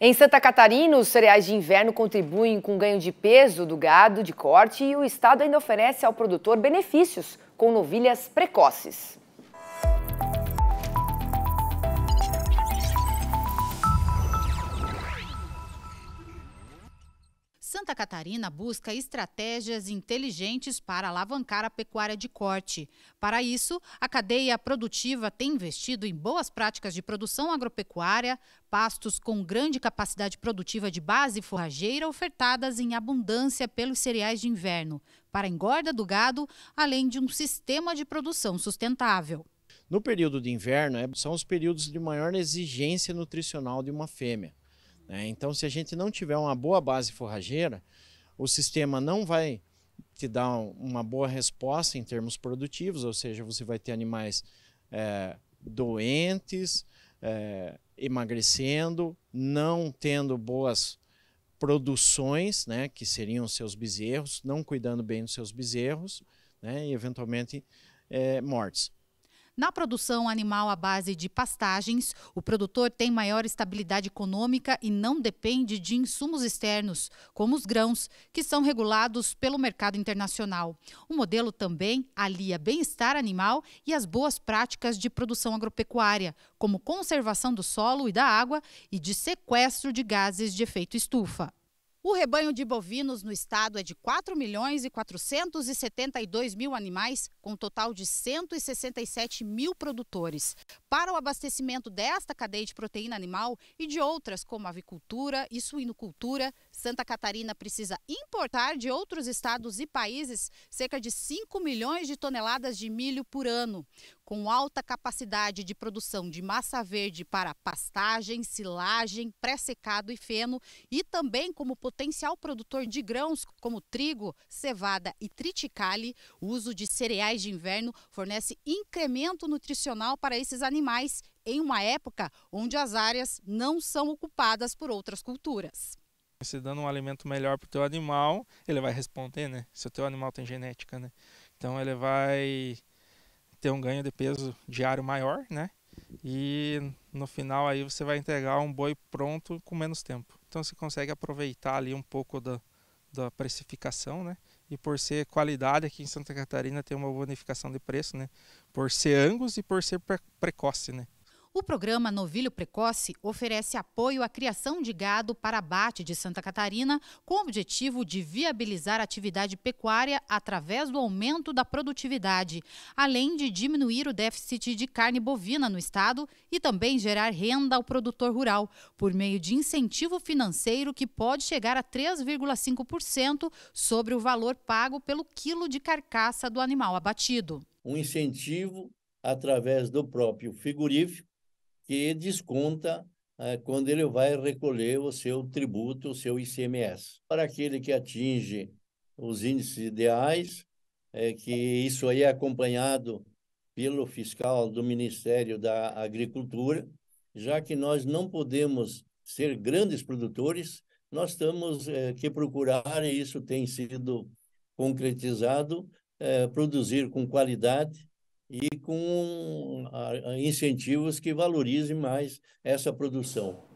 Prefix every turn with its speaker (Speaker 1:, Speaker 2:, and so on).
Speaker 1: Em Santa Catarina, os cereais de inverno contribuem com o ganho de peso do gado de corte e o Estado ainda oferece ao produtor benefícios com novilhas precoces. Santa Catarina busca estratégias inteligentes para alavancar a pecuária de corte. Para isso, a cadeia produtiva tem investido em boas práticas de produção agropecuária, pastos com grande capacidade produtiva de base forrageira ofertadas em abundância pelos cereais de inverno, para a engorda do gado, além de um sistema de produção sustentável.
Speaker 2: No período de inverno, é, são os períodos de maior exigência nutricional de uma fêmea. Né? Então, se a gente não tiver uma boa base forrageira, o sistema não vai te dar uma boa resposta em termos produtivos, ou seja, você vai ter animais é, doentes, é, emagrecendo, não tendo boas produções, né, que seriam seus bezerros, não cuidando bem dos seus bezerros, né, e eventualmente é, mortes.
Speaker 1: Na produção animal à base de pastagens, o produtor tem maior estabilidade econômica e não depende de insumos externos, como os grãos, que são regulados pelo mercado internacional. O modelo também alia bem-estar animal e as boas práticas de produção agropecuária, como conservação do solo e da água e de sequestro de gases de efeito estufa. O rebanho de bovinos no estado é de 4 milhões e 472 mil animais, com um total de 167 mil produtores. Para o abastecimento desta cadeia de proteína animal e de outras, como avicultura e suinocultura, Santa Catarina precisa importar de outros estados e países cerca de 5 milhões de toneladas de milho por ano com alta capacidade de produção de massa verde para pastagem, silagem, pré-secado e feno, e também como potencial produtor de grãos como trigo, cevada e triticale, o uso de cereais de inverno fornece incremento nutricional para esses animais em uma época onde as áreas não são ocupadas por outras culturas.
Speaker 3: Você dando um alimento melhor para o teu animal, ele vai responder, né? Se o teu animal tem genética, né? Então ele vai ter um ganho de peso diário maior, né? E no final aí você vai entregar um boi pronto com menos tempo. Então você consegue aproveitar ali um pouco da, da precificação, né? E por ser qualidade aqui em Santa Catarina tem uma bonificação de preço, né? Por ser angus e por ser precoce, né?
Speaker 1: O programa Novilho Precoce oferece apoio à criação de gado para abate de Santa Catarina, com o objetivo de viabilizar a atividade pecuária através do aumento da produtividade, além de diminuir o déficit de carne bovina no estado e também gerar renda ao produtor rural, por meio de incentivo financeiro que pode chegar a 3,5% sobre o valor pago pelo quilo de carcaça do animal abatido.
Speaker 4: Um incentivo através do próprio frigorífico que desconta é, quando ele vai recolher o seu tributo, o seu ICMS. Para aquele que atinge os índices ideais, é que isso aí é acompanhado pelo fiscal do Ministério da Agricultura, já que nós não podemos ser grandes produtores, nós temos é, que procurar, e isso tem sido concretizado, é, produzir com qualidade, e com ah, ah, incentivos que valorizem mais essa produção.